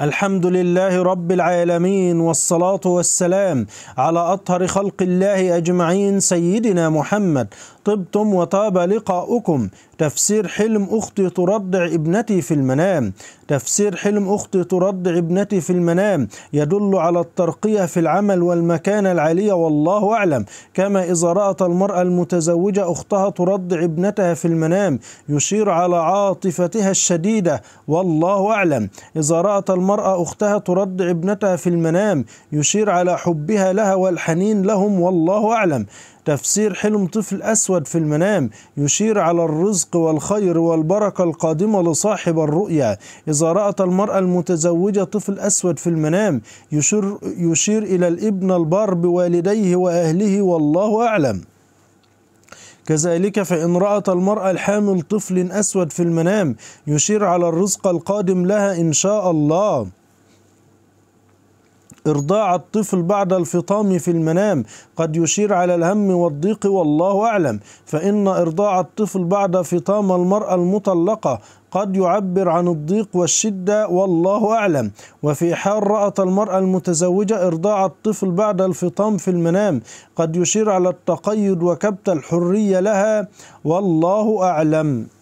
الحمد لله رب العالمين والصلاة والسلام على أطهر خلق الله أجمعين سيدنا محمد طبتم وطاب لقاؤكم تفسير حلم أختي ترضع ابنتي في المنام تفسير حلم أختي ترضع ابنتي في المنام يدل على الترقية في العمل والمكانة العالية والله أعلم كما إذا رأت المرأة المتزوجة أختها ترضع ابنتها في المنام يشير على عاطفتها الشديدة والله أعلم إذا رأت المرأة المرأة أختها ترضع ابنتها في المنام يشير على حبها لها والحنين لهم والله أعلم تفسير حلم طفل أسود في المنام يشير على الرزق والخير والبركة القادمة لصاحب الرؤيا إذا رأت المرأة المتزوجة طفل أسود في المنام يشير, يشير إلى الابن البار بوالديه وأهله والله أعلم كذلك فإن رأت المرأة الحامل طفل أسود في المنام يشير على الرزق القادم لها إن شاء الله إرضاع الطفل بعد الفطام في المنام قد يشير على الهم والضيق والله أعلم فإن إرضاع الطفل بعد فطام المرأة المطلقة قد يعبر عن الضيق والشدة والله أعلم وفي حال رأت المرأة المتزوجة إرضاع الطفل بعد الفطام في المنام قد يشير على التقيد وكبت الحرية لها والله أعلم